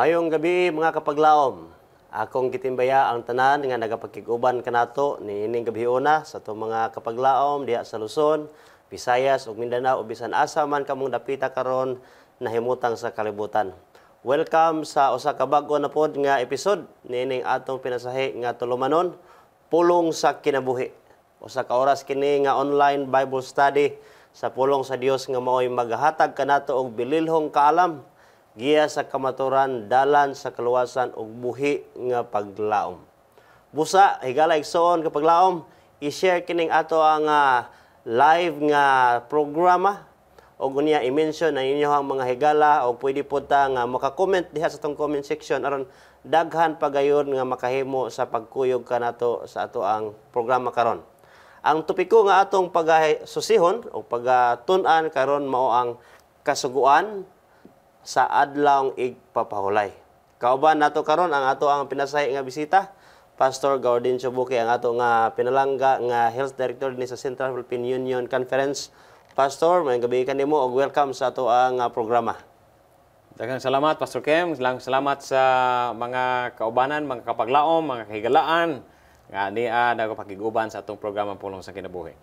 Mayong gabi mga kapaglaom. Akong gitimbaya ang tanan nga nagapakiguban kanato ni ining gabiuna sa to mga kapaglaom diha sa Luzon, Visayas ug Mindanao ug bisan asa man kamong dapita karon nahimutang sa kalibutan. Welcome sa usa ka bag-o na pod nga episode ni niining atong pinasahi nga tulumanon pulong sa kinabuhi. Usa ka oras kini nga online Bible study sa pulong sa Dios nga maoy maghatag kanato og bililhong kaalam giya sa kamaturan dalan sa kaluwasan ug buhi nga paglaom busa higala igsoon ka paglaom i-share kining ato ang uh, live nga programa o unya i-mention na inyo ang mga higala o pwede po ta nga maka-comment diha sa tong comment section aron daghan pagayon nga makahimo sa pagkuyog nato sa ato ang programa karon ang topiko nga atong pagsusihon o pagatun-an ah, karon mao ang kasuguan sa adlawng igpapahulay. Kauban nato karon ang ato ang pinasay nga bisita Pastor Gaudin Subuki ang ato nga pinalangga nga Health Director ni sa Central Philippine Union Conference. Pastor, may gabi ka nimo og welcome sa ato ang ah, programa. Daghang salamat Pastor Kem, lang salamat sa mga kaubanan, mga kapaglaom, mga kahigalaan nga ni uh, nagpakiguban sa atong programa Pulong sa Kinabuhi.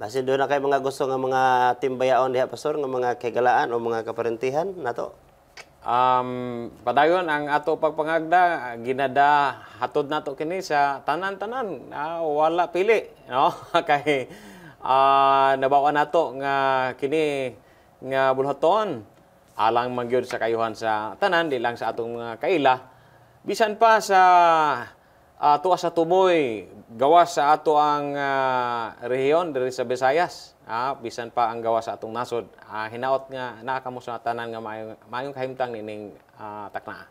Basin doon na kay mga gusto nga mga timbayaon diha Pastor nga mga kahigalaan o mga kaparentihan nato. Um, padayon ang ato pagpangagda ginada hatod nato kini sa tanan-tanan uh, wala pili no kay uh, nabawa nato nga kini nga bulhaton alang mangyod sa kayuhan sa tanan di lang sa atong mga kaila bisan pa sa uh, tuwa sa tumoy gawas sa ato ang uh, rehiyon diri sa Bisayas ah, bisan pa ang gawa sa atong nasod ah, hinaot nga naa kamo tanan nga maayong, maayong kahimtang nining ah, takna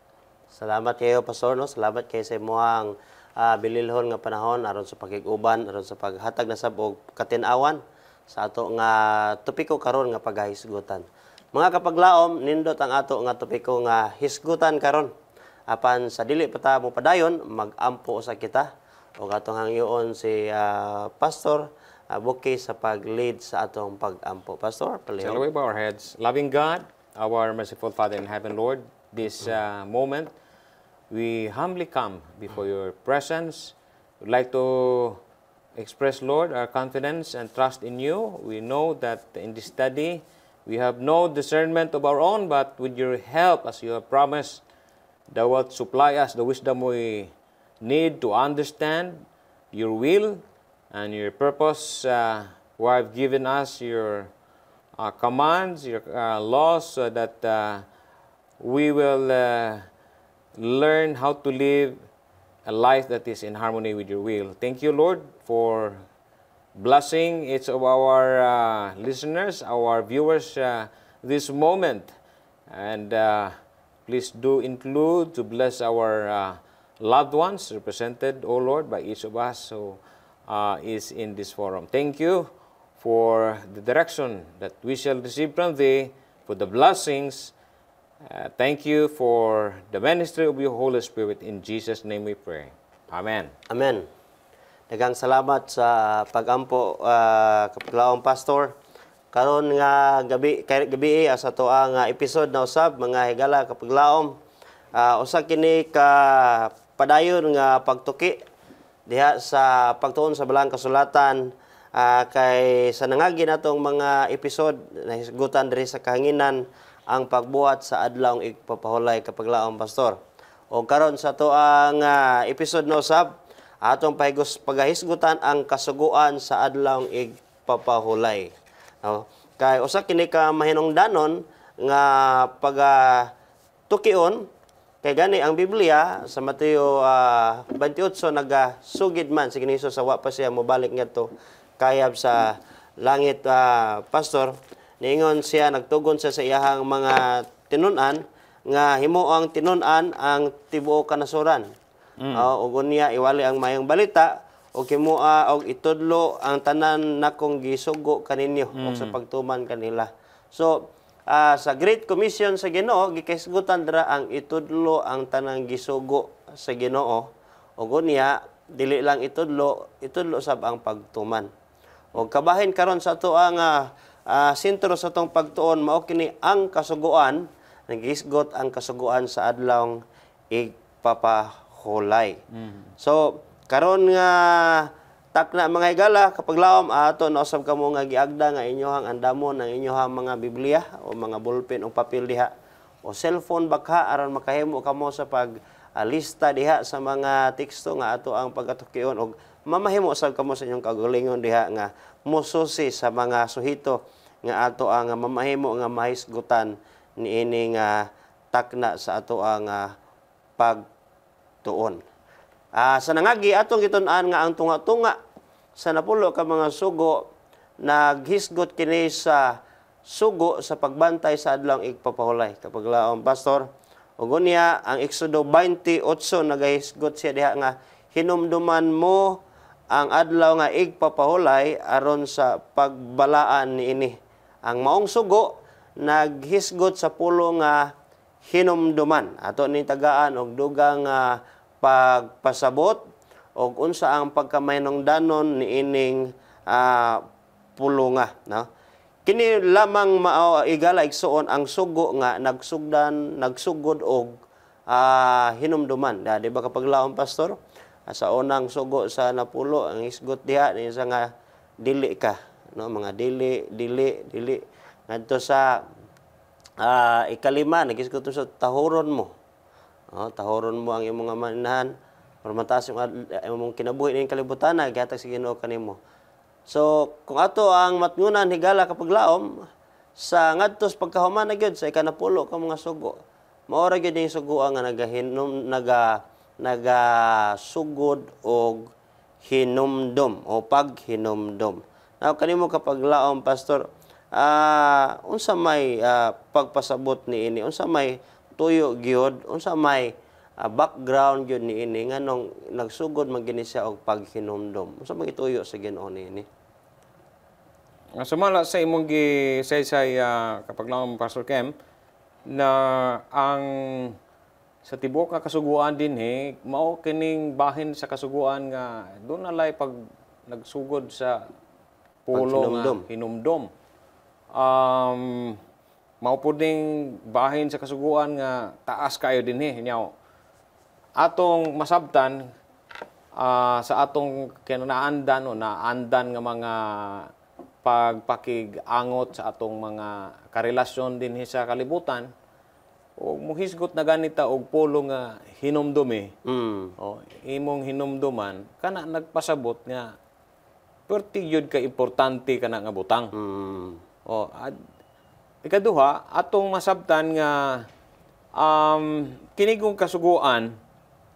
Salamat kayo pastor no salamat kay sa imong ah, bililhon nga panahon aron sa pagiguban aron sa paghatag na sabog katin-awan sa ato nga topiko karon nga paghisgutan mga kapaglaom nindot ang ato nga topiko nga hisgutan karon apan sa dili pata mo padayon magampo sa kita o katong hangyoon si uh, pastor bukay ah, sa pag-lead sa atong pag-ampo. Pastor, please. Shall we bow our heads? Loving God, our merciful Father in heaven, Lord, this uh, moment, we humbly come before your presence. We'd like to express, Lord, our confidence and trust in you. We know that in this study, we have no discernment of our own, but with your help, as you have promised, thou wilt supply us the wisdom we need to understand your will and your purpose. Uh, who have given us your uh, commands, your uh, laws, so that uh, we will uh, learn how to live a life that is in harmony with your will. Thank you, Lord, for blessing each of our uh, listeners, our viewers uh, this moment. And please do include to bless our loved ones represented, O oh Lord, by each of us. So uh, is in this forum. Thank you for the direction that we shall receive from Thee, for the blessings. Uh, thank you for the ministry of your Holy Spirit. In Jesus' name we pray. Amen. Amen. Dagang salamat sa pagampo uh, kapilaong pastor. Karon nga gabi kay gabi eh, asa to ang uh, episode na usab mga higala kapiglaom. Uh, usa kini ka padayon nga pagtuki diha sa pagtuon sa Balang Kasulatan uh, kay sa nangagi natong mga episode na nahisgutan diri sa kahanginan ang pagbuhat sa adlaw ipapahulay kapag laong pastor. O karon sa to ang uh, episode no sab atong pahigus pagahisgutan ang kasuguan sa adlaw igpapahulay. No? Kay usa kini ka mahinungdanon nga pag uh, tukion Kay gani ang Biblia sa Mateo uh, ah, 28 nagasugid man si Kiniso sa wa pa siya mobalik ngadto kayab sa langit uh, pastor ningon siya nagtugon siya sa iyahang mga tinunan nga himo ang tinunan ang tibuo kanasuran. Mm. Uh, ah, ug unya iwali ang mayang balita o kimua og itudlo ang tanan nakong gisugo kaninyo mm. o sa pagtuman kanila. So uh, sa Great Commission sa Ginoo gikaisgutan dra ang itudlo ang tanang gisugo sa Ginoo ug niya dili lang itudlo itudlo sab ang pagtuman og kabahin karon sa ato ang uh, uh, sentro sa tong pagtuon mao kini ang kasuguan nagisgot ang kasuguan sa adlawng igpapahulay mm-hmm. so karon nga uh, takna mga higala kapag lawom ato na usab kamo nga giagda nga inyohang andamon ang inyohang mga Biblia o mga bulpen o papel diha o cellphone bakha aron makahimo kamo sa pag alista ah, diha sa mga teksto nga ato ang pagatukyon og mamahimo usab kamo sa inyong kagalingon diha nga mususi sa mga suhito nga ato ang mamahimo nga mahisgutan niini nga takna sa ato ang uh, pagtuon. Uh, sa nangagi atong gitun-an nga ang tunga-tunga sa napulo ka mga sugo, naghisgot kini sa sugo sa pagbantay sa adlaw adlong igpapahulay. Kapag laong, Pastor, ugunya ang Exodo 28 nagahisgot siya diha nga, hinumduman mo ang adlaw nga igpapahulay aron sa pagbalaan niini. Ang maong sugo naghisgot sa pulo nga hinumduman. Ato ni tagaan og dugang uh, pagpasabot og unsa ang pagkamaynog danon niining uh, ah, pulunga no kini lamang mao igala igsuon ang sugo nga nagsugdan nagsugod og uh, hinumduman da di ba kapag laom pastor ah, sa unang sugo sa napulo ang isgot diha ni sa nga dili ka no mga dili dili dili ngadto sa uh, ikalima nagisgot sa tahuron mo no, oh, tahuron mo ang imong mga manahan or mataas yung imong kinabuhi ning kalibutan na ah, gihatag sa Ginoo kanimo. So kung ato ang matngunan higala kapag laom sa ngadto pagkahuman na gyud sa ikanapulo ka mga sugo. Maora gyud ning sugo ang nagahinom naga naga sugod og hinumdom o paghinumdom. Now kanimo kapag laom pastor uh, unsa may uh, pagpasabot ni ini unsa may tuyo gyud unsa may uh, background yun ni ini nga nung nagsugod man siya og paghinumdom unsa man ituyo sa Ginoo ni ini sumala sa imong gi saysay uh, ah, kapag lang Pastor Kem na ang sa tibok nga kasuguan din he eh, mao kining bahin sa kasuguan nga doon alay pag nagsugod sa pulo nga hinumdom um mao pud ning bahin sa kasuguan nga taas kayo din he eh, nyaw atong masabtan uh, sa atong kinaandan o naandan nga mga pagpakigangot sa atong mga karelasyon din sa kalibutan o muhisgot na ganita og polo nga hinomdumi mm. o imong hinomduman kana nagpasabot nga perti yun ka importante kana nga butang mm. o ad, ikaduha atong masabtan nga um, kinigong kasuguan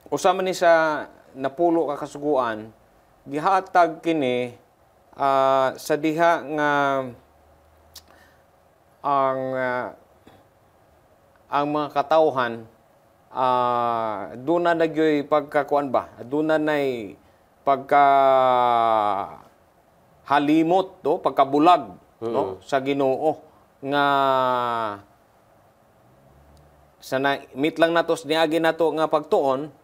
Usama ni sa napulo ka kasuguan, gihatag kini uh, sa diha nga ang uh, ang mga katawhan uh, ah, doon na nagyoy pagkakuan ba? Doon na nay pagka halimot to, pagkabulag mm-hmm. no, sa Ginoo nga sana meet lang natos niagi nato nga pagtuon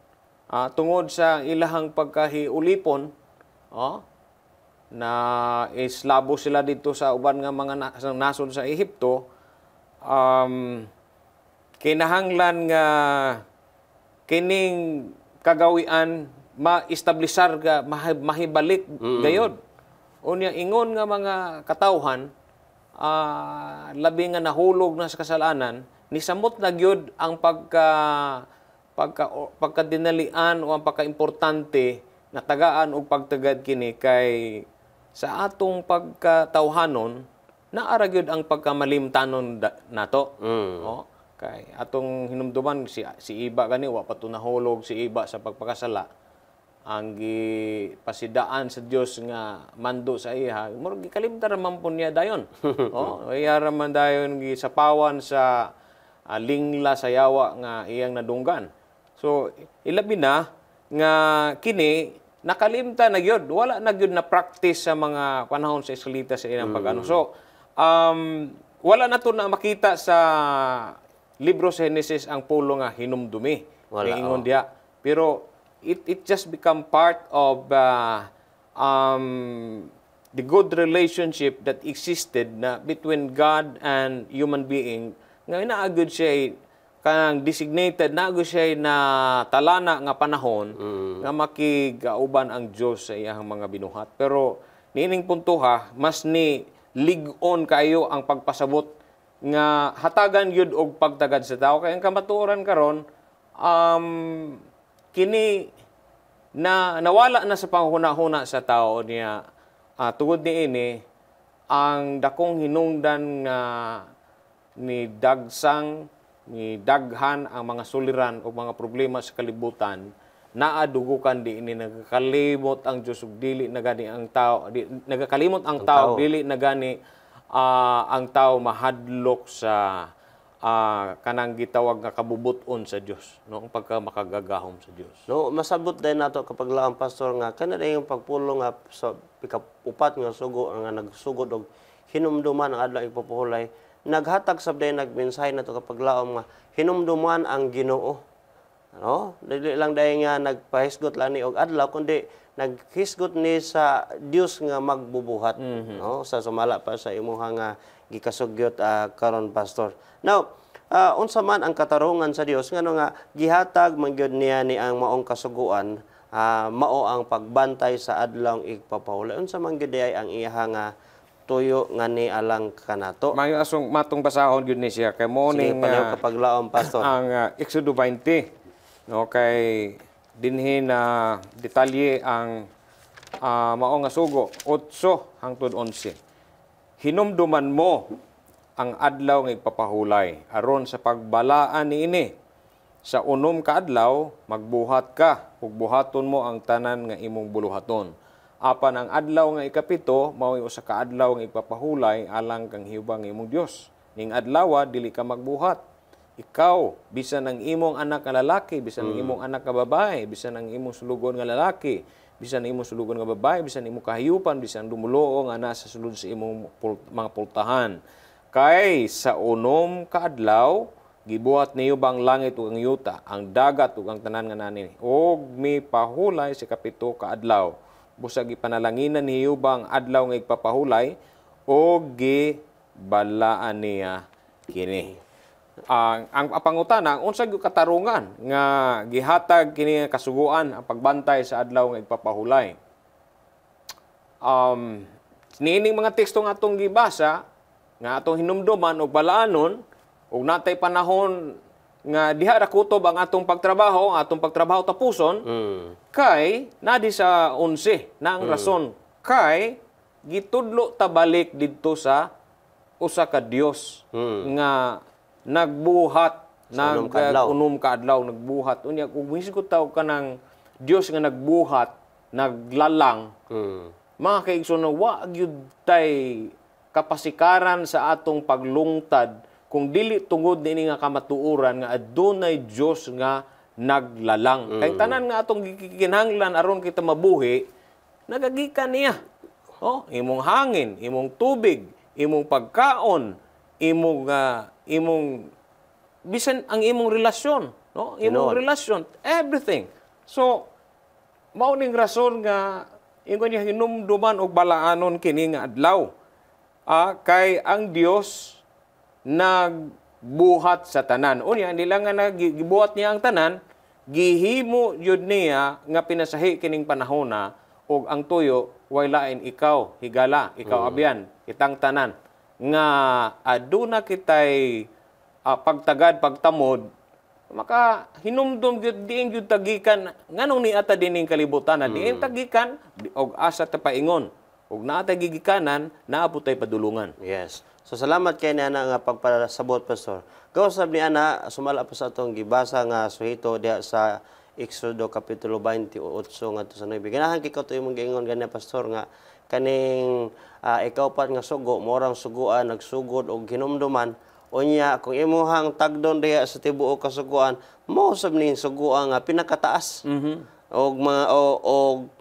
uh, tungod sa ilahang pagkahiulipon oh, na islabo sila dito sa uban nga mga na, sa nasod sa Ehipto um, kinahanglan nga kining kagawian maestablisar ka mahibalik mm-hmm. gayod unya ingon nga mga katawhan uh, labi nga nahulog na sa kasalanan nisamot na gyud ang pagka uh, pagka, pagkadinalian o ang pagkaimportante na tagaan o pagtagad kini kay sa atong pagkatawhanon, naaragyod ang pagkamalimtanon nato. Mm. O, kay atong hinumduman si, si iba gani wa pa nahulog si iba sa pagpakasala ang gi pasidaan sa Dios nga mando sa iha murag gikalimtar man po dayon oh iya man dayon gisapawan sa uh, lingla sa yawa nga iyang nadunggan So, ilabi na nga kini nakalimta na gyud, wala na gyud na practice sa mga panahon sa eskalita sa ilang mm. pagano. So, um, wala na to na makita sa libro sa Genesis ang pulo nga hinumdumi. Wala. Ingon oh. diya. Pero it it just become part of uh, um, the good relationship that existed na between God and human being nga inaagod siya kanang designated na siya na talana nga panahon mm. nga makigauban ang Dios sa iyang mga binuhat. Pero niining puntuha mas ni ligon kayo ang pagpasabot nga hatagan yun og pagtagad sa tao kay ang kamatuoran karon um, kini na nawala na sa panghuna-huna sa tao niya uh, ah, tugod ni ini ang dakong hinungdan nga ni dagsang ni daghan ang mga suliran o mga problema sa kalibutan naadugukan di ini nagakalimot ang Dios ug dili na gani ang tao di, nagakalimot ang, ang tao, tao dili na gani uh, ang tao mahadlok sa uh, kanang gitawag nga kabubuton sa Dios no ang pagka makagagahom sa Dios no masabot din nato kapag laang pastor nga kana dai yung pagpulo nga sa pikapupat nga sugo nga nagsugod og hinumduman ang adlaw ipapuhulay naghatag sabday nagbinsay na to kapag laom nga hinumduman ang Ginoo no dili lang dai nga nagpahisgot lang ni og adlaw kundi naghisgot ni sa Dios nga magbubuhat mm -hmm. no sa sumala pa sa imuha nga gikasugyot uh, karon pastor now uh, unsa man ang katarungan sa Dios ngano nga gihatag man niya ni ang maong kasuguan uh, mao ang pagbantay sa adlaw igpapawala unsa man gyud ang iha nga tuyo nga ni alang kanato. May asong matong basahon yun ni siya. Kay morning, Sige, uh, kapag laong, Pastor. ang uh, Exodo 20. No, kay dinhi na uh, detalye ang uh, mao nga sugo hangtod 11. Hinumduman mo ang adlaw nga ipapahulay aron sa pagbalaan ni ini. sa unom ka adlaw magbuhat ka Pugbuhaton mo ang tanan nga imong buluhaton Apan ang adlaw nga ikapito mao usa ka adlaw nga ipapahulay alang kang hibang imong Dios. Ning adlaw dili ka magbuhat. Ikaw bisan ang imong anak nga lalaki, bisan ang hmm. imong anak nga babae, bisan ang imong sulugon nga lalaki, bisan imong sulugon nga babae, bisan imong kahiyupan, bisan dumuloo nga nasa sulod sa imong pul mga pultahan. Kay sa unom ka adlaw gibuhat niyo bang langit ug ang yuta, ang dagat ug ang tanan nga nani, og mi pahulay si kapito ka adlaw. Busag ipanalanginan ni Yuba ang adlaw nga igpapahulay o gibalaan niya kini. Uh, ang apangutana, ang unsag katarungan nga gihatag kini nga kasuguan ang pagbantay sa adlaw nga igpapahulay. Um, niining mga teksto nga atong gibasa nga atong hinumduman og balaanon og natay panahon nga diha ra kutob ang atong pagtrabaho, ang atong pagtrabaho tapuson, mm. kay nadi sa 11 na ang mm. rason kay gitudlo ta balik didto sa usa ka Dios mm. nga nagbuhat nang kunum ka adlaw nagbuhat unya ug misgo taw kanang Dios nga nagbuhat naglalang mm. mga kaigsoon wa gyud tay kapasikaran sa atong paglungtad kung dili tungod ni nga kamatuoran nga adunay Dios nga naglalang. Mm. Kay tanan nga atong gikinahanglan aron kita mabuhi, nagagikan niya. Oh, imong hangin, imong tubig, imong pagkaon, imong uh, imong bisan ang imong relasyon, no? Imong Inol. relasyon, everything. So mao ning rason nga ingon niya hinumduman og balaanon kini nga adlaw. Ah, kay ang Dios nagbuhat sa tanan. Unya, nila nga nagibuhat niya ang tanan, gihimo yun niya nga pinasahi kining panahona og ang tuyo way lain ikaw higala ikaw mm. abyan itang tanan nga aduna kitay uh, pagtagad pagtamod maka hinumdum gyud diin gyud tagikan nganong niata dining kalibutan na diin mm. tagikan og asa ta paingon Ug naa tay gigikanan, naabot tay padulungan. Yes. So salamat kay ni ana nga pagpasabot pastor. Kausab ni ana sumala pa sa atong gibasa nga suhito diha sa Exodo kapitulo 28 nga to sa 9. Ganahan kay ko to imong giingon gani pastor nga kaning uh, ikaw pat nga sugo morang suguan nagsugod og hinumduman unya kung imuhang tagdon diya sa tibuo kasuguan mo sab ning suguan nga pinakataas. Mm -hmm og mga o, o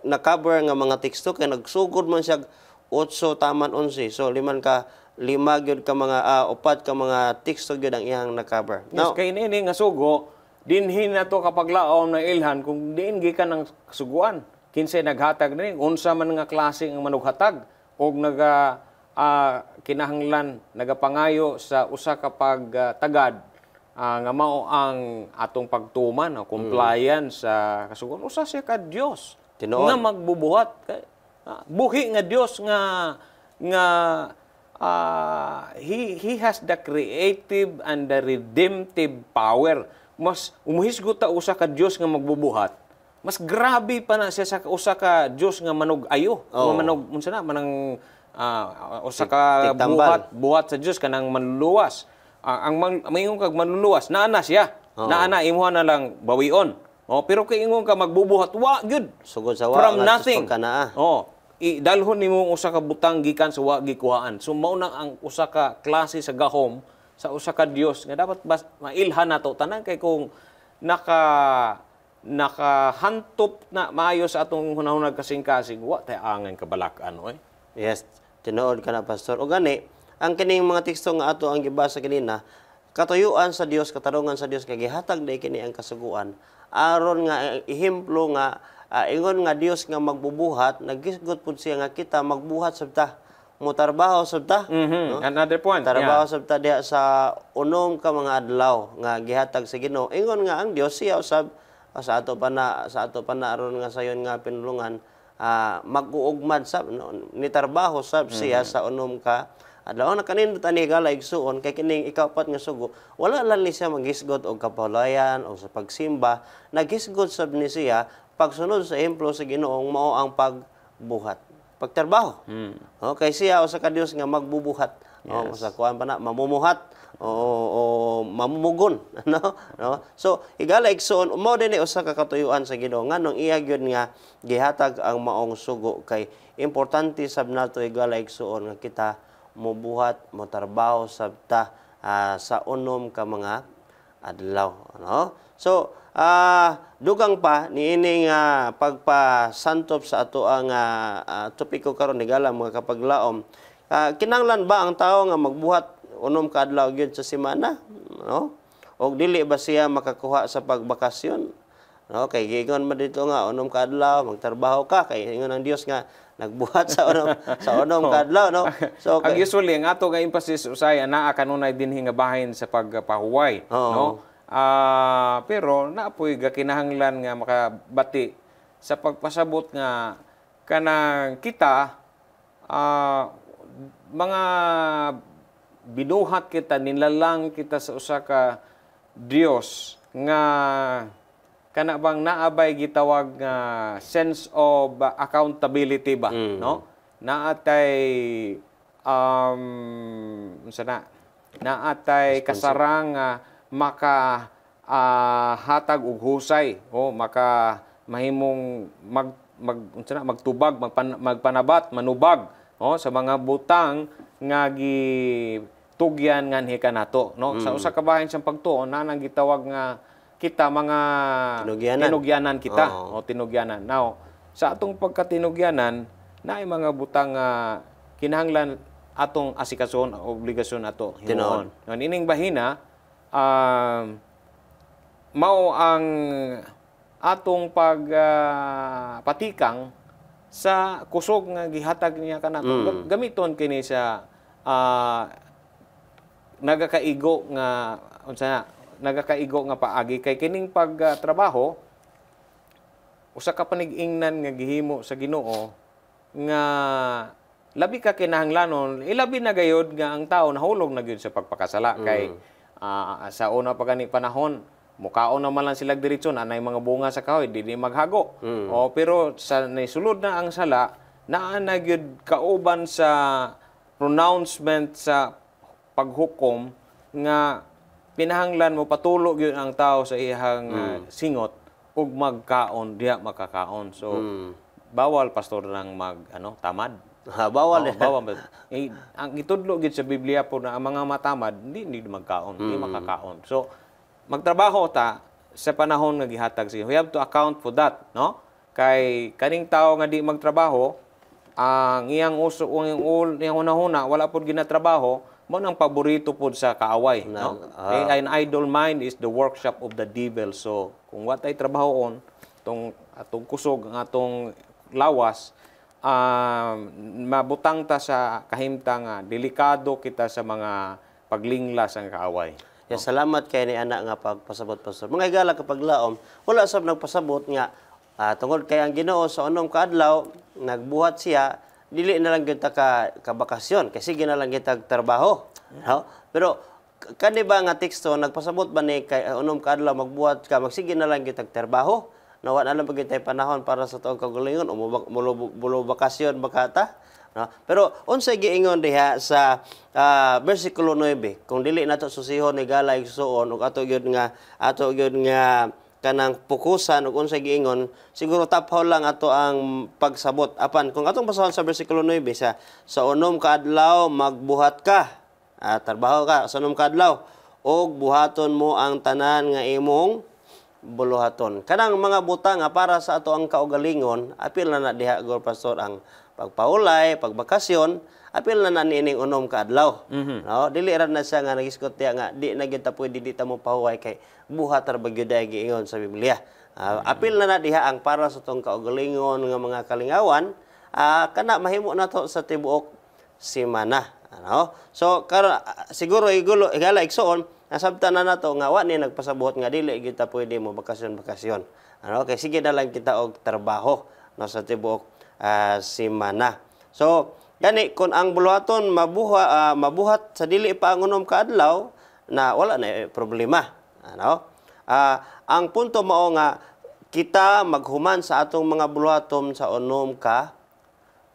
na-cover nga mga teksto kay nagsugod man siya 8 taman 11 so liman ka lima gyud ka mga uh, upat ka mga teksto gyud ang iyang na-cover yes, no kay ini nga sugo dinhin na to kapag laom na ilhan kung diin gikan ang suguan kinsay naghatag ni unsa man nga klase ang manughatag og naga uh, kinahanglan nagapangayo sa usa ka pag uh, tagad uh, nga mao ang atong pagtuman o compliance sa mm. uh, kasugon usa siya ka Dios Tinood. nga magbubuhat kay uh, buhi nga Dios nga nga uh, he he has the creative and the redemptive power mas umuhisgot ta usa ka Dios nga magbubuhat mas grabe pa na siya sa usa ka Dios nga manug-ayo oh. nga manog unsa na manang uh, usa ka buhat buhat sa Dios kanang manluwas Ah, ang man, mayingon kag manluluwas naana siya. Oo. Naana imuha na lang bawion. Oh, pero kay ingon ka magbubuhat wa gud. Sugod sa wa from nothing. ah. Oh, dalhon nimo usa ka butang gikan sa wa gikuhaan. So mao na ang usa ka klase sa gahom sa usa ka Dios nga dapat bas, mailhan nato tanan kay kung naka nakahantop na maayo sa atong hunahuna kasing-kasing wa tay angan kabalak ano eh. Yes, tinuod ka na pastor. O gani, ang kining mga teksto nga ato ang gibasa kanina katuyuan sa Dios katarungan sa Dios kay gihatag day kini ang kasuguan aron nga ehemplo eh, nga uh, ingon nga Dios nga magbubuhat nagisgot pud siya nga kita magbuhat sabta mo tarbaho sabta mm-hmm. no? another point tarbaho yeah. sabta diha sa unom ka mga adlaw nga gihatag sa Ginoo ingon nga ang Dios siya usab ah, sa ato pa na sa ato pa na aron nga sayon nga pinulungan uh, ah, mag-uugmad sab no, ni tarbaho sab siya mm-hmm. sa unom ka adlaw na kanin taniga laigsuon kay kining ikaapat nga sugo wala lang ni siya maghisgot og kapalayan o sa pagsimba naghisgot sab ni siya pagsunod sa implo sa Ginoong mao ang pagbuhat pagtrabaho mm. okay siya o sa kadios nga magbubuhat yes. o sa kuan pa na mamumuhat o, o mamumugon no no so igala igsoon mo dinhi usa ka katuyuan sa Ginoo nganong iya gyud nga gihatag ang maong sugo kay importante sab nato igala igsoon nga kita mubuhat motarbaho sabta uh, ah, sa unom ka mga adlaw no so uh, dugang pa niining uh, ah, pagpasantop sa ato ang uh, uh, topiko karon nigala mga kapaglaom uh, kinanglan ba ang tao nga magbuhat unom ka adlaw gyud sa semana no o dili ba siya makakuha sa pagbakasyon no kay giingon man dito nga unom ka adlaw magtrabaho ka kay ingon ang Dios nga nagbuhat sa unong sa unong oh. kadlaw no so okay. ang usually ang ato nga emphasis usay ana kanunay dinhi nga bahin sa pagpahuway oh. no uh, pero naapoy gakinahanglan nga makabati sa pagpasabot nga kanang kita uh, mga binuhat kita nilalang kita sa usa ka Dios nga kana bang naabay gitawag nga uh, sense of uh, accountability ba mm. no naatay um unsa na naatay kasarang uh, maka uh, hatag og husay o oh, maka mahimong mag mag unsa na magtubag magpan, magpanabat manubag no sa mga butang nga gi tugyan nganhi kanato no mm. sa usa ka bahin sa pagtuon na nang gitawag nga kita mga tinugyanan, tinugyanan kita oh. o tinugyanan. Now, sa atong pagkatinugyanan, na ay mga butang uh, kinahanglan atong asikason obligasyon ato himuon. Nun ining bahina uh, mao ang atong pag uh, patikang sa kusog nga gihatag niya kanato. Mm. Gamiton kini sa uh, nagakaigo nga unsa na nagakaigo nga paagi kay kining pagtrabaho uh, usa ka panig-ingnan nga gihimo sa Ginoo nga labi ka kinahanglanon ilabi na gayod nga ang tao nahulog na gyud sa pagpakasala mm. kay uh, sa una pa gani panahon mukaon man lang sila diretso na nay mga bunga sa kahoy dili maghago mm. o pero sa naisulod na ang sala naa na gyud kauban sa pronouncement sa paghukom nga pinahanglan mo patulog yun ang tao sa ihang mm. uh, singot ug magkaon diya makakaon. So mm. bawal pastor nang mag ano tamad. Ha, ah, bawal. Oh, bawal. eh, ang itudlo gid sa Biblia po na ang mga matamad hindi hindi magkaon, hindi mm. makakaon. So magtrabaho ta sa panahon nga gihatag sa We have to account for that, no? Kay kaning tao nga di magtrabaho, ang iyang uso ang iyang una-una wala pud ginatrabaho, mo nang paborito po sa kaaway. Na, no? ah. Eh, an idle mind is the workshop of the devil. So, kung watay trabaho on, tong atong kusog, ang atong lawas, uh, mabutang ta sa kahimtang uh, delikado kita sa mga paglinglas ang kaaway. Yeah, no? salamat kay ni anak nga pagpasabot pastor. Mga igala kapag laom, wala sab nagpasabot nga uh, tungod kay ang Ginoo sa unong kaadlaw nagbuhat siya dili na lang kita ka, ka bakasyon kasi lang kita trabaho. No? Pero kani ba nga teksto nagpasabot ba ni kay uh, unom ka adlaw magbuhat ka magsige na lang kita trabaho nawa wa na lang pagitay panahon para sa tuong kagulingon o mulo bakasyon bakata no pero unsay giingon diha sa uh, versikulo 9 kung dili nato susihon ni galay suon ug ato gyud nga ato gyud nga kanang pukusan ug unsay giingon siguro taphaw lang ato ang pagsabot apan kung atong basahon sa bersikulo 9 sa sa unom ka adlaw magbuhat ka ah, trabaho ka sa unom ka adlaw og buhaton mo ang tanan nga imong buluhaton kanang mga butang ah, para sa ato ang kaugalingon apil na na diha gor pastor ang pagpaulay pagbakasyon apil na nanining unom kaadlaw. Mm-hmm. No? Dili ra na siya nga nagiskot nga di na gyud ta pwede di ta mo pahuway kay buhat ra bagyo dai giingon sa Biblia. Uh, apil na na diha ang para sa tong kaugalingon nga mga kalingawan uh, kana mahimo na to sa tibuok semana. Ano? So karon siguro igulo igala igsoon nasabta na nato nga wa ni nagpasabuhat nga dili gyud ta pwede mo bakasyon bakasyon. Ano? Kay sige na lang kita og trabaho no sa tibuok uh, ah, semana. So Yani kung ang buluhaton mabuha, uh, mabuhat sa dili pa ang unom ka adlaw na wala na eh, problema. Ano? Uh, ang punto mao nga kita maghuman sa atong mga buluhaton sa unom ka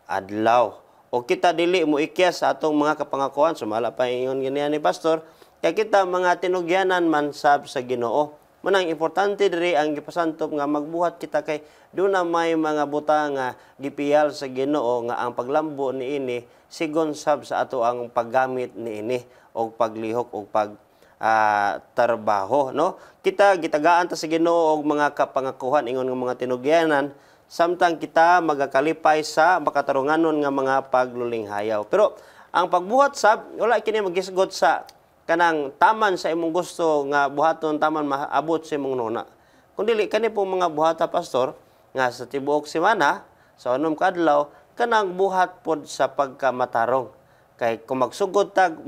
adlaw. O kita dili mo ikyas sa atong mga kapangakuan sumala pa ingon ginian ni pastor kay kita mga tinugyanan man sab sa Ginoo. Manang importante diri ang gipasantop nga magbuhat kita kay do na may mga buta nga gipiyal sa Ginoo nga ang paglambo niini sigon sab sa ato ang paggamit ni ini og paglihok og pag uh, ah, trabaho no kita gitagaan ta sa Ginoo og mga kapangakuhan ingon nga mga tinugyanan samtang kita magakalipay sa makatarunganon nga mga paglulinghayaw pero ang pagbuhat sab wala kini magisgot sa kanang taman sa imong gusto nga buhaton taman maabot sa imong nuna. Kun dili kani po mga buhata pastor nga sa tibuok semana sa unom kadlaw kanang buhat pod sa pagkamatarong. Kay kung magsugod tag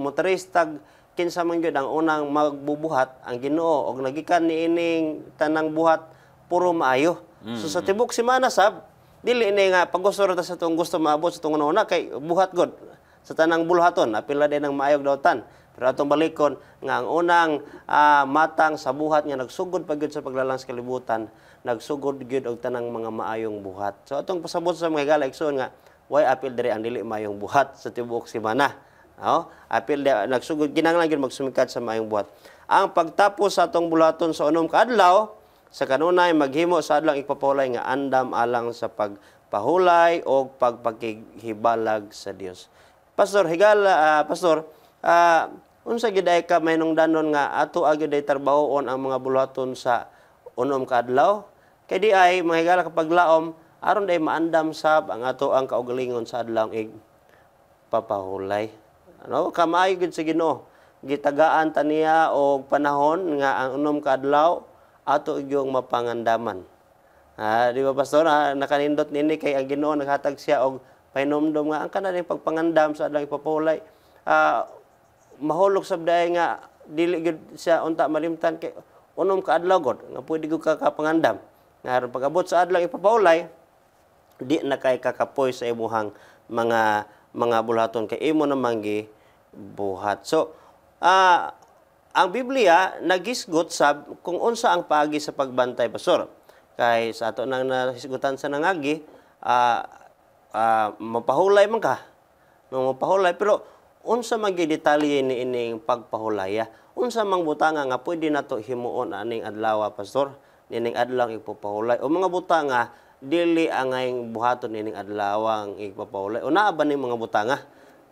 tag kinsa man gyud ang unang magbubuhat ang Ginoo og nagikan ni ining tanang buhat puro maayo. Mm -hmm. So sa mm. tibuok semana sab dili ni nga paggusto ra sa tung gusto maabot sa tong kay buhat god sa tanang bulhaton apila din ang maayog dawtan pero atong balikon nga ang unang uh, matang sa buhat nga nagsugod pa sa paglalang sa kalibutan, nagsugod gyud og tanang mga maayong buhat. So atong pasabot sa mga gala igsoon nga why appeal diri ang dili maayong buhat sa tibuok semana. No? Oh, appeal de, nagsugod ginanglan gyud magsumikad sa maayong buhat. Ang pagtapos sa atong bulaton sa unom ka adlaw sa kanunay maghimo sa adlang ipapulay nga andam alang sa pagpahulay o pagpakighibalag sa Dios. Pastor Higala, uh, Pastor, uh, unsa giday ka kamay nung danon nga ato agyo day trabahon ang mga bulaton sa unom kadlaw kay di ay mahigala kapag laom aron day maandam sab ang ato ang kaugalingon sa adlaw ig papahulay ano kamay gid sa Ginoo gitagaan taniya niya og panahon nga ang unom kadlaw ato igyong mapangandaman Ah, di ba pastor, ah, nakanindot nini kay ang Ginoo naghatag siya og painomdom nga ang kana pagpangandam sa adlaw ipapulay. Ah, mahulog sa daay nga dili gud siya unta malimtan kay unom ka adlaw god nga pwede gud ka kapangandam nga aron pagabot sa adlaw ipapaulay di na kay kakapoy sa imuhang mga mga bulaton kay imo namang gi buhat so uh, ang Biblia nagisgot sa kung unsa ang paagi sa pagbantay pastor kay sa ato nang nahisgutan sa nangagi uh, uh, mapahulay man ka no, mapahulay pero unsa magidetalye ni ining pagpahulaya unsa mang butanga nga pwede nato himuon aning adlaw pastor nining adlaw ipopahulay o mga butanga dili angayng buhaton nining adlaw ang ipopahulay una naa ba ning mga butanga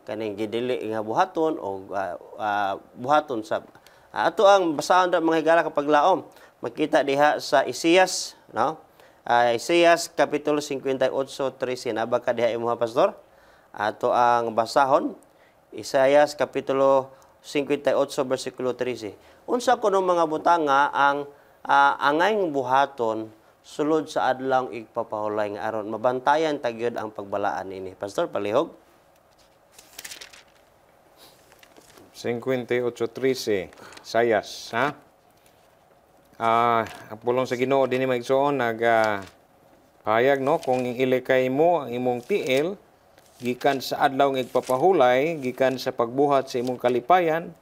kaning gidili nga buhaton o uh, uh, buhaton sa uh, ato ang basahon ra mga higala kapag laom makita diha sa Isaias no uh, Isaias kapitulo 58:13 nabaka diha imo pastor ato ang basahon Isayas Kapitulo 58 versikulo 13. Unsa kuno mga butanga ang uh, angayng buhaton sulod sa adlaw igpapahulay nga aron mabantayan tagyod ang pagbalaan ini. Pastor Palihog. 58:13 Sayas ha. Ah, apulong sa Ginoo dinhi magsuon nag uh, ah, payag no kung ilikay mo ang imong tiil gikan sa adlaw nga igpapahulay gikan sa pagbuhat sa imong kalipayan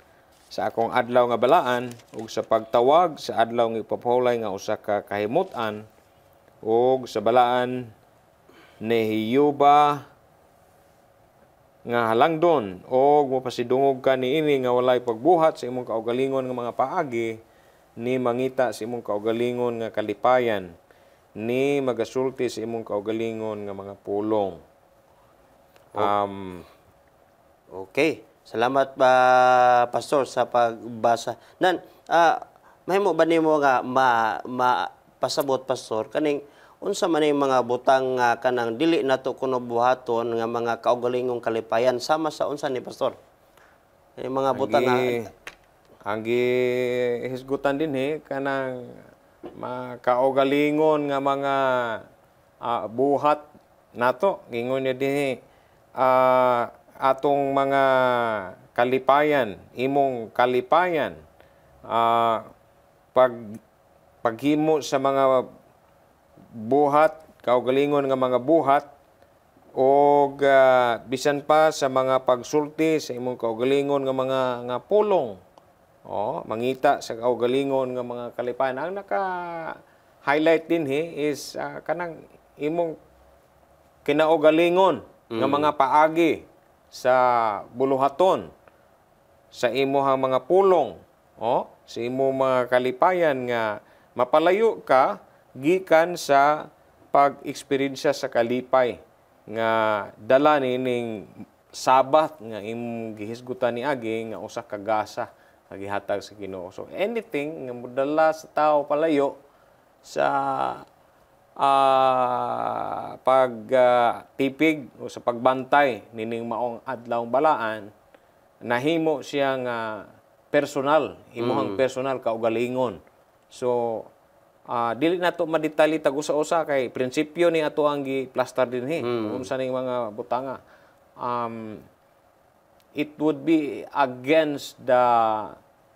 sa akong adlaw nga balaan ug sa pagtawag sa adlaw nga igpapahulay nga usa ka kahimutan ug sa balaan ni Hiyuba nga halangdon og mapasidungog ka niini nga walay pagbuhat sa imong kaugalingon nga mga paagi ni mangita sa imong kaugalingon nga kalipayan ni magasulti sa imong kaugalingon nga mga pulong Oh. Um, okay. Salamat pa uh, pastor sa pagbasa. Nan, uh, mahimo ba nimo nga ma, ma pasabot pastor kaning unsa man yung mga butang nga uh, kanang dili nato kuno buhaton nga mga kaugalingong kalipayan sama sa unsa ni pastor? Yung mga butang nga ang hisgutan din eh kanang makaugalingon nga mga uh, buhat nato gingon niya din eh uh, atong mga kalipayan, imong kalipayan, uh, pag paghimo sa mga buhat, kaugalingon nga mga buhat, o uh, ah, bisan pa sa mga pagsulti sa imong kaugalingon nga mga nga pulong. O, mangita sa kaugalingon nga mga kalipayan. Ang naka highlight din he is uh, kanang imong kinaugalingon mm. ng mga paagi sa buluhaton sa imuhang mga pulong o sa imo mga kalipayan nga mapalayo ka gikan sa pag-eksperyensya sa kalipay nga dala nining sabat nga imong gihisgutan ni agi nga usa ka gasa kagihatag sa Ginoo. So anything nga modala sa tao palayo sa uh, ah, pagtipig ah, uh, o sa pagbantay ni Ning maong adlawng balaan nahimo siyang uh, personal imuhang mm. personal kaugalingon so uh, dili nato madetali tag usa-usa kay prinsipyo ni ato ang giplastar dinhi mm. unsa ning mga butanga um, it would be against the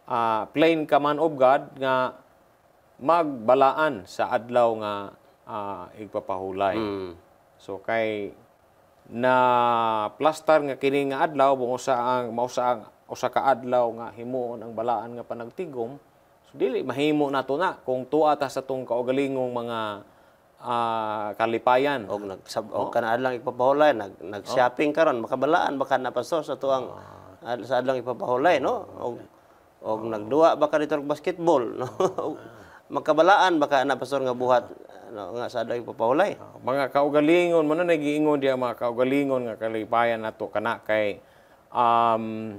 uh, plain command of God nga magbalaan sa adlaw nga uh, igpapahulay. Mm. So kay na plaster nga kini nga adlaw bungo sa ang mao sa ang usa ka adlaw nga himuon ang balaan nga panagtigom. So dili mahimo nato na kung tuwa ta sa tong kaugalingong mga uh, kalipayan. Og nag sab og oh. kanaan lang ipapahulay, nag nag-shopping oh. karon makabalaan baka napaso sa tuang oh. ad, sa adlang ipapahulay no. Og og oh. nagduwa baka dito basketball no. og, makabalaan baka napasor nga buhat no, nga sa yung papahulay. Ah, mga kaugalingon, muna nagiingon diya mga kaugalingon nga kalipayan nato kana kay um,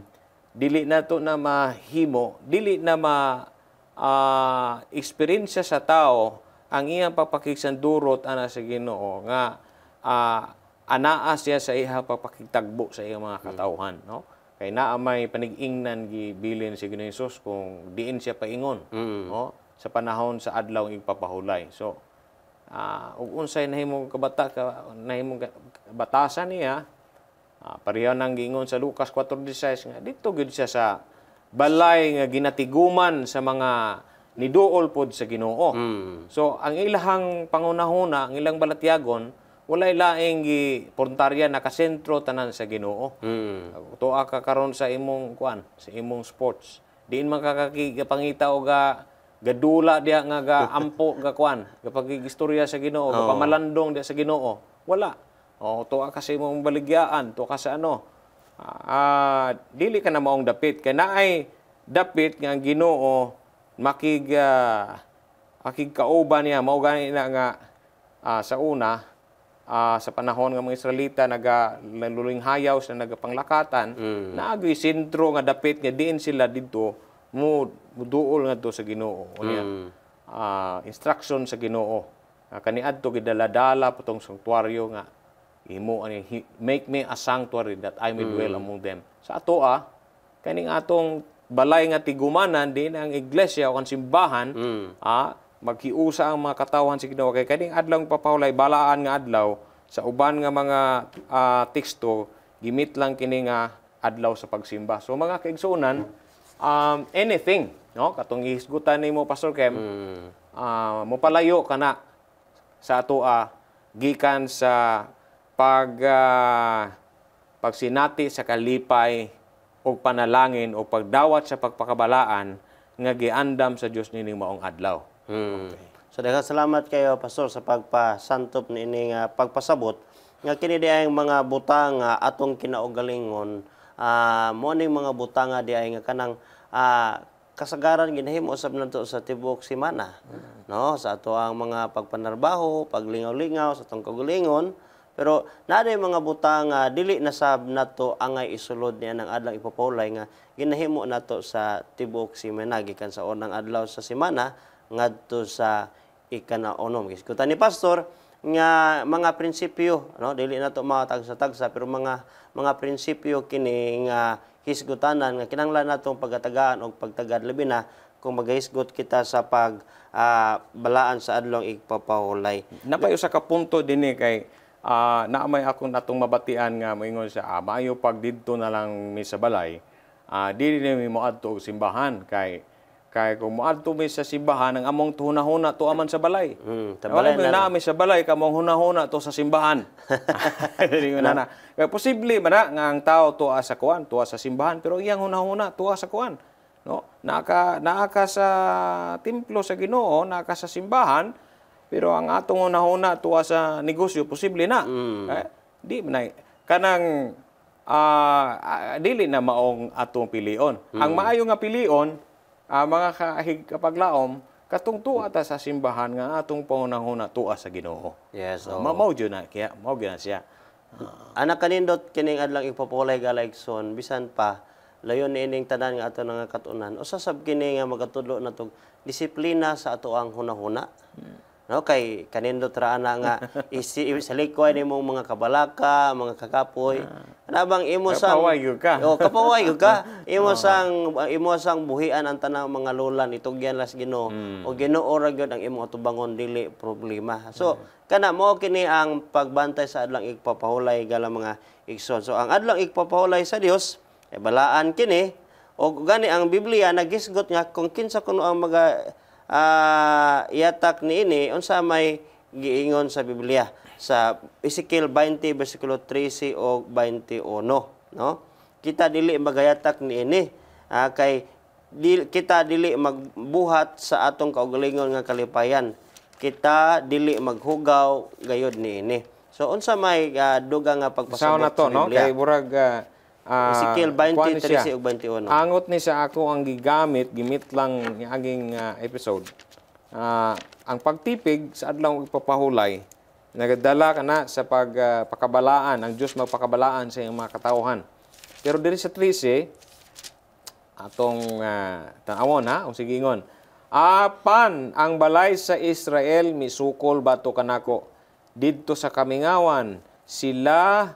dili na to na mahimo, dili na ma uh, ah, experience sa tao ang iyang papakigsandurot ana sa Ginoo nga uh, anaa siya sa iha papakitagbo sa iyang mga katauhan, mm. no? kay naa may panig-ingnan gibilin si Ginoo Jesus kung diin siya paingon mm. no sa panahon sa adlaw ipapahulay. so uh, ah, ug unsay nahimong kabata ka nahimong batasan niya uh, pareho nang gingon sa Lucas 4:16 nga dito gid siya sa balay nga ginatiguman sa mga niduol pod sa Ginoo. Mm. So ang ilang pangunahuna, ang ilang balatyagon wala laing gi portarya nakasentro tanan sa Ginoo. Mm. Ah, Tuwa ka karon sa imong kuan, sa imong sports. Diin makakakipangita og gadula diha nga ga ampo ga kwan ga pagigistorya sa Ginoo oh. ga pamalandong diha sa Ginoo wala oh tuwa kasi mo baligyaan tuwa kasi ano ah, ah, dili ka na maong dapit kay naay dapit nga ang Ginoo makig uh, ah, akig kauban niya mao gani na nga uh, sa una uh, sa panahon nga mga Israelita naga naluling hayaw sa nagapanglakatan mm. naagay sentro nga dapit nga diin sila didto mo duol nga to sa Ginoo unya mm. uh, instruction sa Ginoo uh, gidala-dala putong sanctuaryo nga imo ani make me a sanctuary that I may mm. dwell among them sa ato ah kaning atong balay nga tigumanan din ang iglesia o ang simbahan mm. ah maghiusa ang mga katawan sa Ginoo kay kaning adlaw papaulay balaan nga adlaw sa uban nga mga uh, teksto gimit lang kini nga adlaw sa pagsimba so mga kaigsuonan mm um, anything, no? Katong ihisgutan nimo Pastor Kem, mm. uh, ah, palayo kana sa ato uh, gikan sa pag uh, pagsinati sa kalipay o panalangin o pagdawat sa pagpakabalaan nga giandam sa Dios nini maong adlaw. Mm. Okay. So daghang salamat kayo pastor sa pagpasantop nining uh, pagpasabot nga kini ang mga butang uh, atong kinaugalingon uh, mo ning mga butanga di ay nga kanang uh, kasagaran ginahimo usab nato sa tibuok semana no sa ato ang mga pagpanarbaho paglingaw-lingaw sa tong kagulingon pero naday mga butanga dili nasab nato angay isulod niya ng adlang ipopulay nga ginahimo nato sa tibuok semana gikan sa unang adlaw sa semana ngadto sa ikanaonom. Kiskutan ni pastor nga mga prinsipyo no dili na to mga tagsa-tagsa pero mga mga prinsipyo kini nga hisgutanan nga kinanglan natong pagatagaan og pagtagad labi na kung magahisgot kita sa pag uh, balaan sa adlong igpapahulay napay sa ka punto dinhi eh, kay uh, ah, naamay akong natong mabatian nga moingon sa ah, mayo pag didto na lang ni sa balay uh, dili na mi moadto og simbahan kay kay kung moadto mi sa simbahan ang among tuhuna-huna to aman sa balay. Mm, tabalay na. na sa balay kamong hunahuna to sa simbahan. Dili na na. Kay posible ba na nga ang tao tuwa sa kuan, tuwa sa simbahan pero iyang hunahuna tuwa sa kuan. No? Naka naka sa templo sa Ginoo, naka sa simbahan pero ang atong hunahuna tuwa sa negosyo posible na. Mm. Eh, di man kanang uh, dili na maong atong pilion. Mm. Ang hmm. maayo nga pilion uh, mga kahig kapaglaom, katong tuwa ta sa simbahan nga atong paunahuna tuwa sa Ginoo. Yes. So, ah, uh, na kaya mao gyud siya. Uh, Anak kanindot kining adlang ipapulay galag son bisan pa layo ni ining tanan nga ato nga katunan usa sab kini nga magatudlo na tog disiplina sa ato ang hunahuna. Hmm. No kay kanindo tra na nga isi salikoy mong mga kabalaka, mga kakapoy. Ah. Nabang ano imo sang kapaway ka. Oh, kapaway ka. Imo ah. sang imo sang buhian ang tanang mga lola nitugyan las Ginoo. Mm. O Ginoo ra gyud ang imo atubangon dili problema. So mm. kana mo kini ang pagbantay sa adlang igpapahulay galang mga igsoon. So ang adlang igpapahulay sa Dios e balaan kini o gani ang Biblia nagisgot nga kung kinsa kuno ang mga uh, ah, yatak ni ini unsa may giingon sa Biblia sa Ezekiel 20 bersikulo 13 o 21 no kita dili magayatak ni ini uh, kay di, kita dili magbuhat sa atong kaugalingon nga kalipayan kita dili maghugaw gayod ni ini so unsa may uh, dugang nga pagpasabot sa, na to, sa Biblia no? kay murag uh, Uh, Ezekiel 20, 13 ug 21. Angot ni sa ako ang gigamit, gimit lang ni aging uh, episode. Uh, ang pagtipig sa adlaw ipapahulay, nagadala kana sa pagpakabalaan, uh, ang Dios magpakabalaan sa iyong mga katawhan. Pero diri sa 13, atong uh, tanawon ha, ang sigingon. Apan ang balay sa Israel misukol bato kanako didto sa kamingawan sila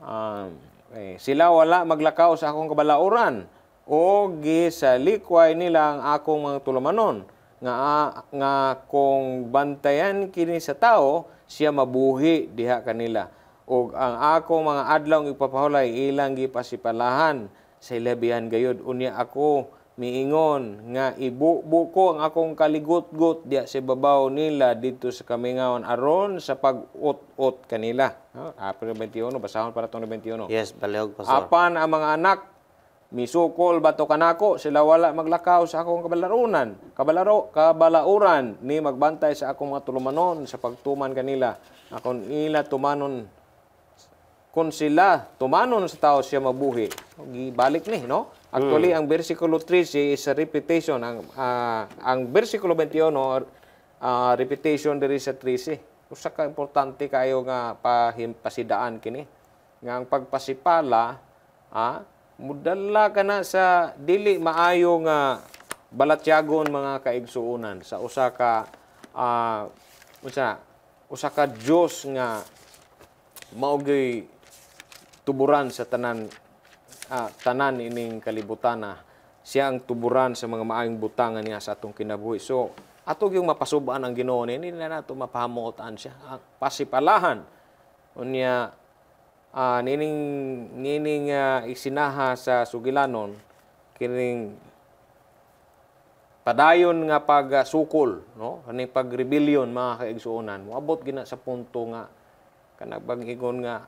um, eh, sila wala maglakaw sa akong kabalauran o gisalikway nila ang akong mga tulumanon nga nga kung bantayan kini sa tao siya mabuhi diha kanila O ang ako mga adlaw ipapahulay ilang gipasipalahan sa ilabihan gayud unya ako miingon nga ibubuko ang akong kaligot-got diya sa babaw nila dito sa kamingaon aron sa pag-ut-ut kanila. No? Ah, April 21, basahon para itong 21. Yes, balihog, Pastor. Apan ang mga anak, misukol bato kanako, sila wala maglakaw sa akong kabalarunan, kabalaro, kabalauran, ni magbantay sa akong mga tulumanon sa pagtuman kanila. Akong ila tumanon kung sila tumanon sa tao siya mabuhi. Gibalik ni, no? Actually, mm. ang versikulo 13 is a repetition. Ang, uh, ang versikulo 21, uh, ah, repetition diri sa 13. Usa ka importante kayo nga pahimpasidaan kini. Nga ang pagpasipala, ah, mudala ka na sa dili maayo nga balatyagon mga kaigsuunan sa usa ka uh, ah, usa, usa ka Dios nga maugay tuburan sa tanan uh, tanan ining kalibutana siya ang tuburan sa mga maayong butangan niya sa atong kinabuhi. So, ato yung mapasubaan ang Ginoo ni na nato mapahamuotan siya ang ah, pasipalahan unya uh, nining nining uh, isinaha sa sugilanon kining padayon nga pagsukol no kaning pagrebellion mga kaigsuonan moabot gina sa punto nga kanang bang nga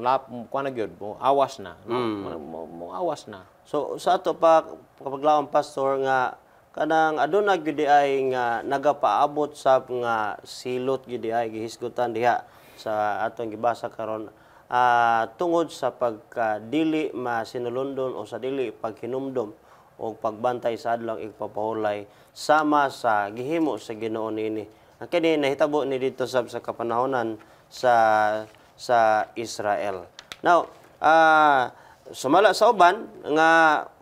lap kuan gyud mo awas na no? mm. mo, awas na so sa ato pa kapag pastor nga kanang aduna gyud ay nga nagapaabot sa nga silot gyud ay gihisgutan diha sa atong gibasa karon uh, tungod sa pagkadili masinulundon o sa dili paghinumdom o pagbantay sa adlaw ipapahulay sama sa gihimo sa Ginoo nini ang kini nahitabo ni dito sab sa kapanahonan sa sa Israel. Now, uh, sumala sa uban nga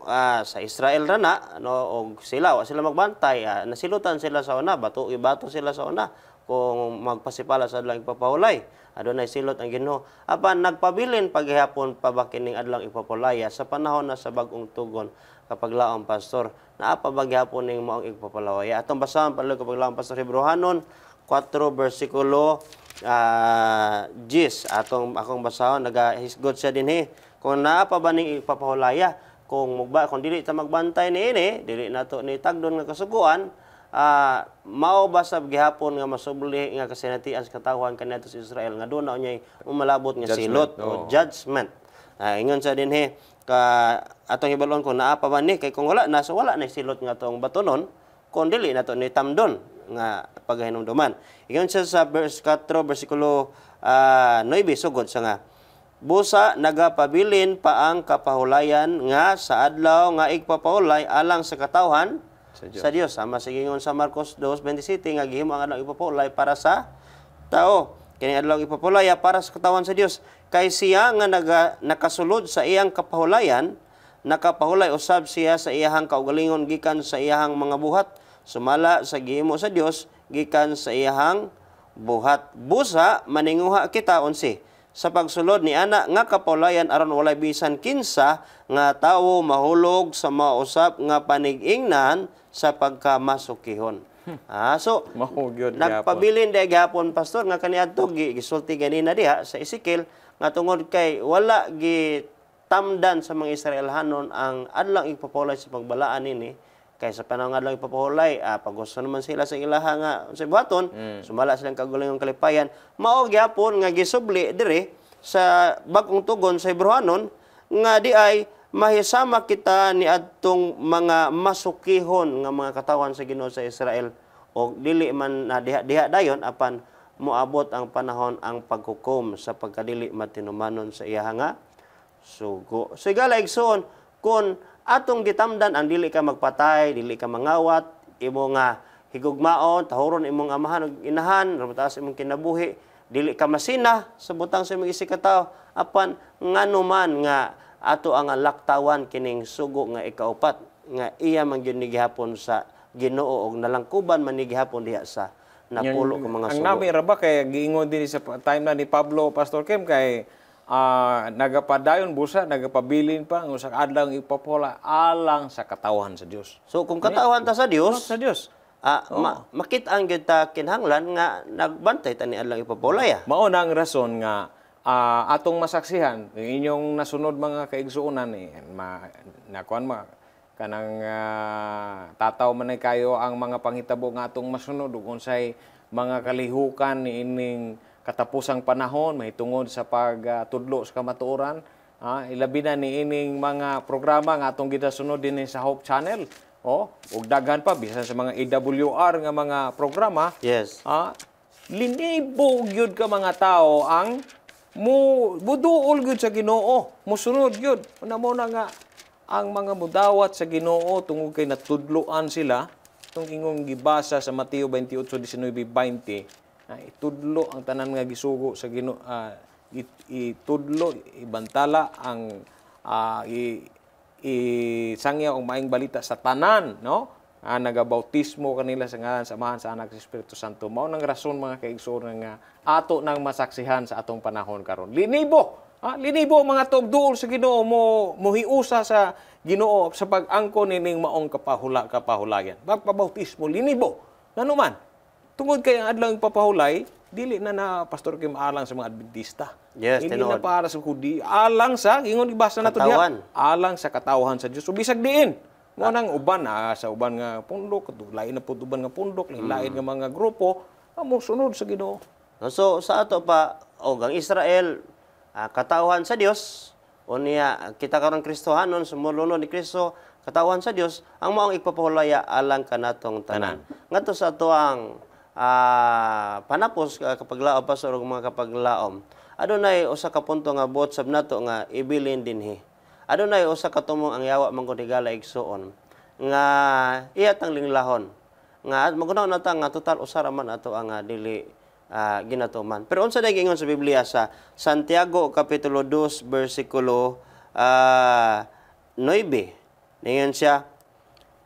uh, sa Israel rana no og sila wa sila magbantay uh, nasilutan sila sa una bato ibato sila sa una kung magpasipala sa adlang ipapahulay adunay silot ang Ginoo apan nagpabilin paghihapon pabakining adlang ipapulaya sa panahon na sa bagong tugon kapag laong pastor na pa baghihapon ning maong ipapulaya atong basahon pa kapag laong pastor Hebreohanon 4 bersikulo uh, ah, Jis, atong akong basahon naga hisgod siya dinhi kung naa pa ba ning ipapahulaya kung magba kung dili ta magbantay ni ini dili nato ni tagdon nga kasuguan uh, mao ba gihapon nga masubli nga kasinatian sa katawhan kaniadto sa Israel nga doon na unyay umalabot nga silot no. o judgment uh, ingon sa dinhi ka atong ibalon ko naa pa ba ni kay kung wala na so wala na silot nga tong batonon kung dili nato ni tamdon nga paghahinumduman. Ingon siya sa verse 4, versikulo uh, ah, 9, sugod sa nga, Busa nagapabilin pa ang kapahulayan nga sa adlaw nga igpapahulay alang sa katawhan sa Dios. Sa Dios. Sama sa gingon sa Marcos 2:27 nga gihimo ang adlaw igpapahulay para sa tao. Kini adlaw ipapulaya para sa katawhan sa Dios. Kay siya nga naga, nakasulod sa iyang kapahulayan, nakapahulay usab siya sa iyahang kaugalingon gikan sa iyahang mga buhat sumala sa gihimo sa Dios gikan sa iyang buhat busa maninguha kita unsi sa pagsulod ni ana nga kapulayan aron walay bisan kinsa nga tawo mahulog sa mausap nga panigingnan sa pagkamasukihon. Hmm. Ah, so mahugyod nagpabilin day gihapon pastor nga kaniadto gisulti ganina diha sa Ezekiel nga tungod kay wala gitamdan sa mga Israelhanon ang adlang ipopulay sa pagbalaan nini kaysa panahon nga lang ipapahulay ah, pag gusto naman sila sa ilaha nga sa buhaton mm. sumala silang kagulang ng kalipayan mao gyapon nga gisubli dire sa bagong tugon sa Hebrewanon nga di ay mahisama kita ni adtong mga masukihon nga mga katawan sa Ginoo sa Israel o dili man na diha, diha dayon apan moabot ang panahon ang pagkukom sa pagkadili matinumanon sa iya nga sugo. Siga laigsoon kun atong gitamdan ang dili ka magpatay, dili ka mangawat, imo nga higugmaon, tahuron imong amahan ug inahan, ramataas imong kinabuhi, dili ka masina sa butang sa imong isig apan ngano man nga ato ang laktawan kining sugo nga ikaupat nga iya man gyud gihapon sa Ginoo og nalangkuban man ni gihapon diha sa napulo ka mga sugo. Ang nami ra ba kay giingon din sa time na ni Pablo Pastor Kim kay uh, nagapadayon busa, nagapabilin pa, ng usak adlang ipopola, alang sa katawan sa Dios. So kung katawan ta sa Dios, sa Dios. Uh, ah, oh. ma makita ang kita kinhanglan nga nagbantay tani alang ipopola ya. Mao na ang rason nga uh, atong masaksihan inyong nasunod mga kaigsuonan ni eh, ma nakuan ma kanang uh, tataw man kayo ang mga panghitabo nga atong masunod ug say mga kalihukan ni ining katapusang panahon mahitungod sa pagtudlo uh, sa kamatuoran ah, ilabi na ni ining mga programa nga atong gidasunod din sa Hope Channel oh ug daghan pa bisan sa mga AWR nga mga programa yes ah, linibo gyud ka mga tao ang mo buduol gyud sa Ginoo musunod gyud una mo na nga ang mga mudawat sa Ginoo tungod kay natudloan sila itong ingong gibasa sa Mateo 28:19-20 uh, itudlo ang tanan nga gisugo sa Ginoo uh, itudlo ibantala ang uh, i, isangya og maayong balita sa tanan no uh, nagabautismo kanila sa ngalan samahan sa anak sa Espiritu Santo mao nang rason mga kaigsoon nga ato nang masaksihan sa atong panahon karon linibo ha? linibo mga tubduol sa Ginoo mo mohiusa sa Ginoo sa pag-angko nining maong kapahula kapahulayan pagpabautismo linibo nanuman Tungod kay ang adlaw papahulay, dili na na pastor kay maalang sa mga Adventista. Yes, Hindi na para sa kudi. Alang sa, ingon ibasa na to diha. Alang sa katawhan sa Dios. Ubisag diin. Mo nang uban ah, sa uban nga pundok, lain na pud uban nga pundok, lain, lain mm. nga mga grupo, amo ah, sunod sa Ginoo. So sa ato pa og ang Israel ah, katawhan sa Dios unya kita karon Kristohanon sumulunod ni Kristo katawhan sa Dios ang maong ipapahulaya alang kanatong tanan. Ngadto sa ato ang uh, panapos uh, kapaglaom pastor ug mga kapaglaom adunay ano usa ka punto nga buot sab nato nga ibilin dinhi adunay ano usa ka tumong ang yawa man higala igsuon nga iya tang linglahon nga magunaw na ta nga total usa man ato ang uh, dili uh, ginatuman pero unsa day giingon sa Biblia sa Santiago kapitulo 2 bersikulo uh, 9 ningon siya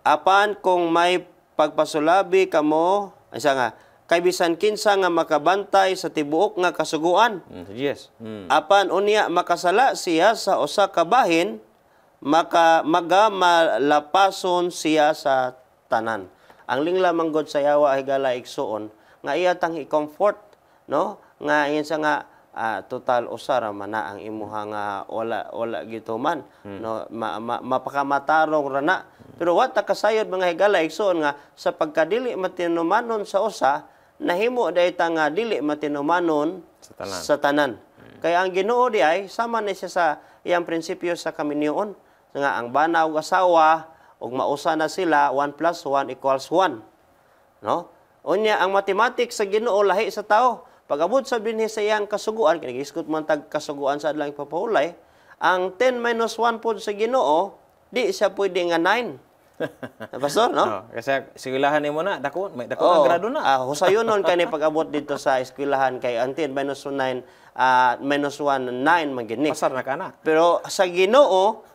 apan kung may pagpasulabi kamo isa nga, kay bisan kinsa nga makabantay sa tibuok nga kasuguan. Mm, yes. Mm. Apan unya makasala siya sa usa ka bahin maka magamalapason siya sa tanan. Ang lingla manggod sa yawa ay higala igsuon nga iya tang i-comfort no nga insa nga uh, total usara man na ang imuhang uh, wala wala gituman hmm. no ma, ma, mapakamatarong rana pero wa ta kasayod mga higala igsoon nga sa pagkadili matinumanon sa usa nahimo day ta nga dili matinumanon sa tanan, sa tanan. Hmm. kaya ang Ginoo di ay sama ni siya sa iyang prinsipyo sa kaminyoon nga ang bana ug asawa og mausa na sila 1 plus 1 equals 1 no unya ang mathematics sa Ginoo lahi sa tao Pagabot sa binhi ang kasuguan, kinagiskot man tag kasuguan sa adlang ipapahulay, ang 10 minus 1 po sa ginoo, di siya pwede nga 9. Pastor, no? no oh, kasi eskwelahan ni na, dako, may dako oh, grado na. Ah, uh, husayon nun kani pagabot abot dito sa eskwelahan kay antin minus 9 uh, ah, minus 1 9 magini. Pasar na Pero sa Ginoo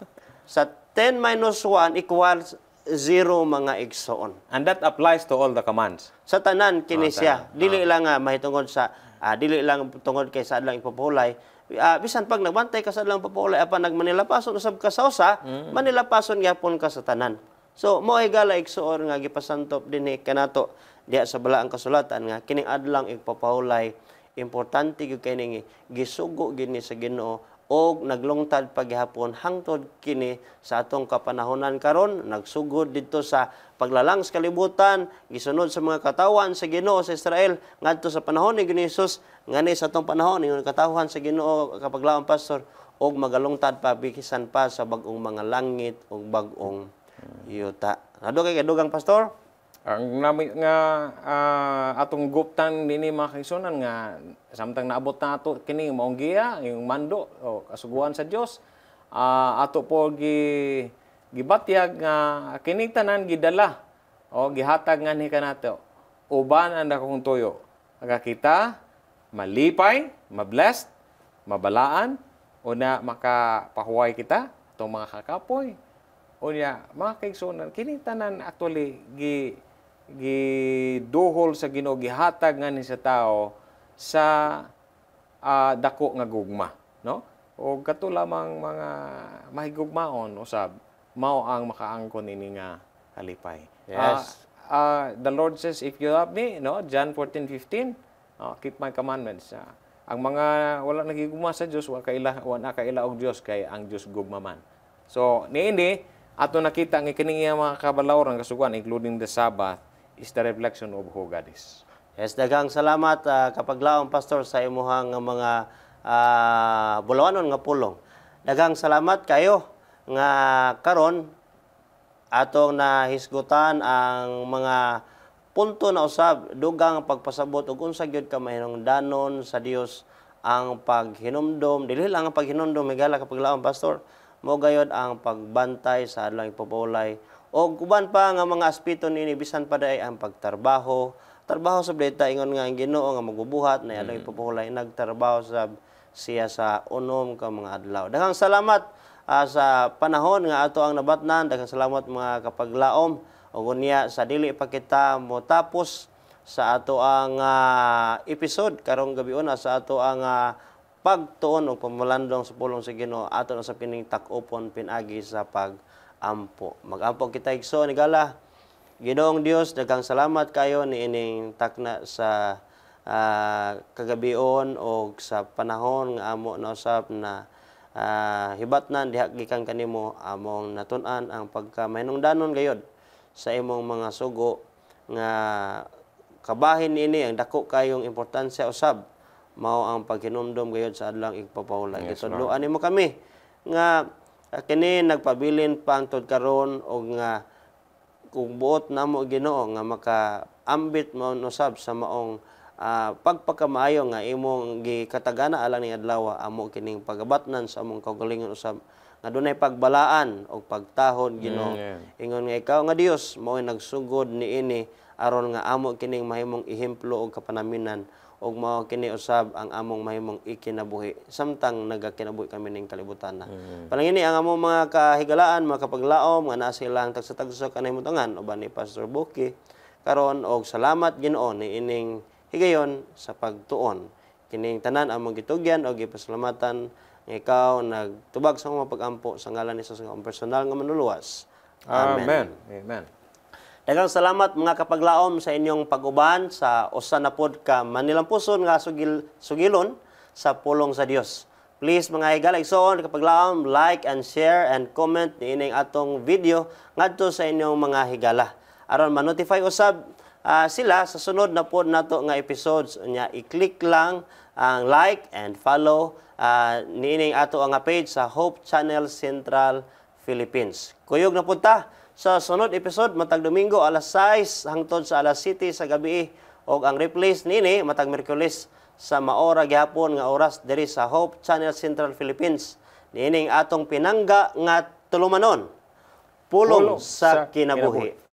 sa 10 minus 1 equals zero mga igsoon. And that applies to all the commands. Sa tanan kini siya, ah, dili ah. lang nga ah, mahitungod sa ah, dili lang tungod kay sa adlang ipopulay. Ah, bisan pag nagbantay ka sa adlang populay apan nagmanilapason usab ka sa usa, mm. manilapason gyapon ka sa tanan. So mo ay gala igsoon nga gipasantop dinhi kanato diha sa balaang kasulatan nga kining adlang igpapahulay importante gyud kay ning gisugo gini sa Ginoo og naglungtad paghihapon hangtod kini sa atong kapanahonan karon nagsugod didto sa paglalang sa kalibutan gisunod sa mga katawan sa Ginoo sa Israel ngadto sa panahon ni Hesus ngani sa atong panahon ingon katawhan sa Ginoo kapag laon pastor og magalungtad pa bikisan pa sa bagong mga langit og bagong yuta. Nado kay kadugang pastor? Ang namit nga uh, atong guptan dinhi mga kaigsunan nga samtang naabot na ato kini maong giya yung mando o kasuguan sa Dios uh, ato po gi gibatyag nga kini tanan gidala o gihatag nga ni kanato uban ang dakong tuyo aga kita malipay mablessed mabalaan una makapahuway kita tong mga kakapoy unya mga kaigsunan kini tanan actually gi giduhol sa Ginoo gihatag ngani sa tao sa uh, dako nga gugma, no? O kato lamang mga mahigugmaon usab mao ang makaangkon ini nga kalipay. Yes. Uh, uh, the Lord says, if you love me, no? John 14:15, uh, keep my commandments. Uh, ang mga wala nagigugma sa Dios, wa kaila wa na kaila og Dios kay ang Dios gugma man. So, niini ato nakita ang ikining mga kabalawran kasugwan including the Sabbath is the reflection of who God is. Yes, daghang salamat uh, ah, kapaglaong pastor sa imuhang mga uh, bulawanon nga pulong. Dagang salamat kayo nga karon atong nahisgutan ang mga punto na usab dugang pagpasabot ug unsa gyud ka mahinungdanon sa Dios ang paghinumdom dili lang ang paghinumdom higala kapaglaong pastor mo gayod ang pagbantay sa adlaw ipopulay o kuban pa nga mga aspeto nini bisan pa day ang pagtarbaho trabaho sa data ingon nga ang Ginoo nga magubuhat na yaloy mm. papuhulay nagtarbaho sa siya sa unom ka mga adlaw daghang salamat uh, sa panahon nga ato ang nabatnan daghang salamat mga kapaglaom og unya sa dili pa kita mo tapos sa ato ang uh, episode karong gabi una sa ato ang uh, pagtuon og pamalandong sa pulong sa Ginoo aton sa pining takopon pinagi sa pag ampo. Magampo kita igso Gala. Ginoong Dios daghang salamat kayo ni niining takna sa uh, kagabion o sa panahon nga amo na nausab na uh, hibatnan diha gikan kanimo among natun-an ang pagkamahinungdanon gayod sa imong mga sugo nga kabahin ini ang dako kayong importansya usab mao ang paghinumdom gayod sa adlang igpapaulan. Yes, Gitudloan nimo kami nga Ah, kini nagpabilin pantod karon og nga kung buot namo Ginoo nga makaambit mo usab sa maong uh, ah, pagpakamaayo nga imong gikatagana alang ni adlaw ah, amo kining pagabatnan sa among kaugalingon usab nga dunay pagbalaan o pagtahon Ginoo mm, yeah. ingon nga ikaw nga Dios mao nagsugod ini aron nga amo kining mahimong ihemplo og kapanaminan og mao kini usab ang among mahimong ikinabuhi samtang nagakinabuhi kami ning kalibutan na. Mm-hmm. Palangini ang among mga kahigalaan, mga kapaglaom nga naa silang tagsa-tagsa kanay mutangan uban ni Pastor Buki karon og salamat Ginoo ni ining higayon sa pagtuon. Kining tanan among gitugyan og gipasalamatan nga ikaw nagtubag sa mga pagampo sa ngalan ni Jesus nga personal nga manuluwas. Amen. Amen. Amen. Daghang salamat mga kapaglaom sa inyong pag-uban sa usa na pod ka Manila Puson nga sugil, sugilon sa pulong sa Dios. Please mga higal igsoon kapaglaom like and share and comment ni ining atong video ngadto sa inyong mga higala aron ma-notify usab uh, sila sa sunod na pod nato nga episodes nya i-click lang ang like and follow uh, ining ato nga page sa Hope Channel Central Philippines. Kuyog na punta sa sunod episode matag Domingo alas 6 hangtod sa alas 7 sa gabi og ang replays nini matag Miyerkules sa maora gihapon nga oras diri sa Hope Channel Central Philippines. Nining atong pinangga nga tulumanon pulong, pulong sa, sa kinabuhi. kinabuhi.